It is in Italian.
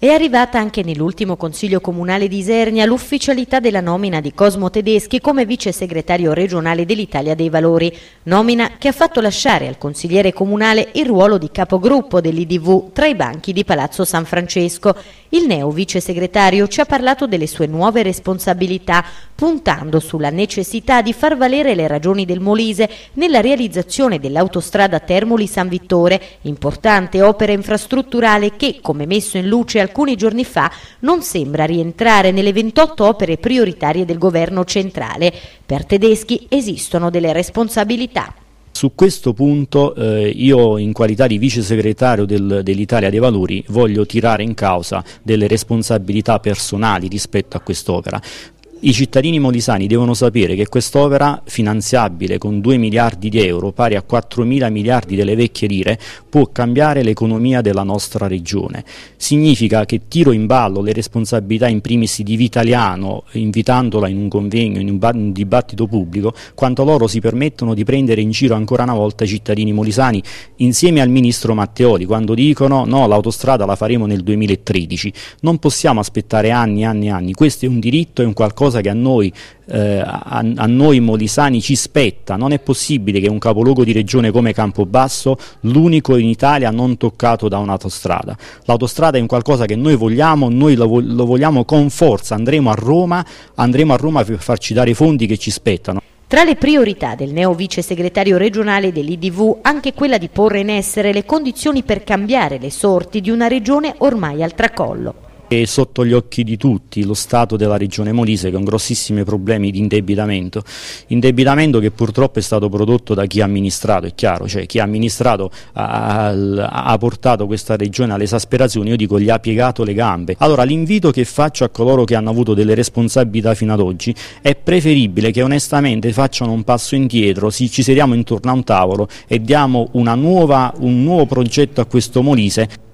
È arrivata anche nell'ultimo Consiglio Comunale di Isernia l'ufficialità della nomina di Cosmo Tedeschi come vice segretario regionale dell'Italia dei Valori, nomina che ha fatto lasciare al consigliere comunale il ruolo di capogruppo dell'IDV tra i banchi di Palazzo San Francesco. Il neo vice segretario ci ha parlato delle sue nuove responsabilità, puntando sulla necessità di far valere le ragioni del Molise nella realizzazione dell'autostrada Termoli-San Vittore, importante opera infrastrutturale che, come messo in luce al alcuni giorni fa non sembra rientrare nelle 28 opere prioritarie del governo centrale. Per tedeschi esistono delle responsabilità. Su questo punto eh, io in qualità di vice segretario del, dell'Italia dei Valori voglio tirare in causa delle responsabilità personali rispetto a quest'opera i cittadini molisani devono sapere che quest'opera finanziabile con 2 miliardi di euro, pari a 4 mila miliardi delle vecchie lire, può cambiare l'economia della nostra regione. Significa che tiro in ballo le responsabilità in primis di Vitaliano, invitandola in un convegno, in un, dibattito pubblico, quanto loro si permettono di prendere in giro ancora una volta i cittadini molisani insieme al ministro Matteoli, quando dicono no, l'autostrada la faremo nel 2013. Non possiamo aspettare anni e anni e anni, questo è un diritto, è un qualcosa cosa che a noi, eh, a, a noi molisani ci spetta, non è possibile che un capoluogo di regione come Campobasso, l'unico in Italia non toccato da un'autostrada. L'autostrada è un qualcosa che noi vogliamo, noi lo, lo vogliamo con forza, andremo a Roma, andremo a Roma per farci dare i fondi che ci spettano. Tra le priorità del neo vice segretario regionale dell'IDV anche quella di porre in essere le condizioni per cambiare le sorti di una regione ormai al tracollo è sotto gli occhi di tutti lo stato della regione Molise con grossissimi problemi di indebitamento, indebitamento che purtroppo è stato prodotto da chi ha amministrato, è chiaro, cioè chi ha amministrato ha, ha portato questa regione all'esasperazione, io dico gli ha piegato le gambe. Allora l'invito che faccio a coloro che hanno avuto delle responsabilità fino ad oggi è preferibile che onestamente facciano un passo indietro, si, ci sediamo intorno a un tavolo e diamo nuova, un nuovo progetto a questo Molise.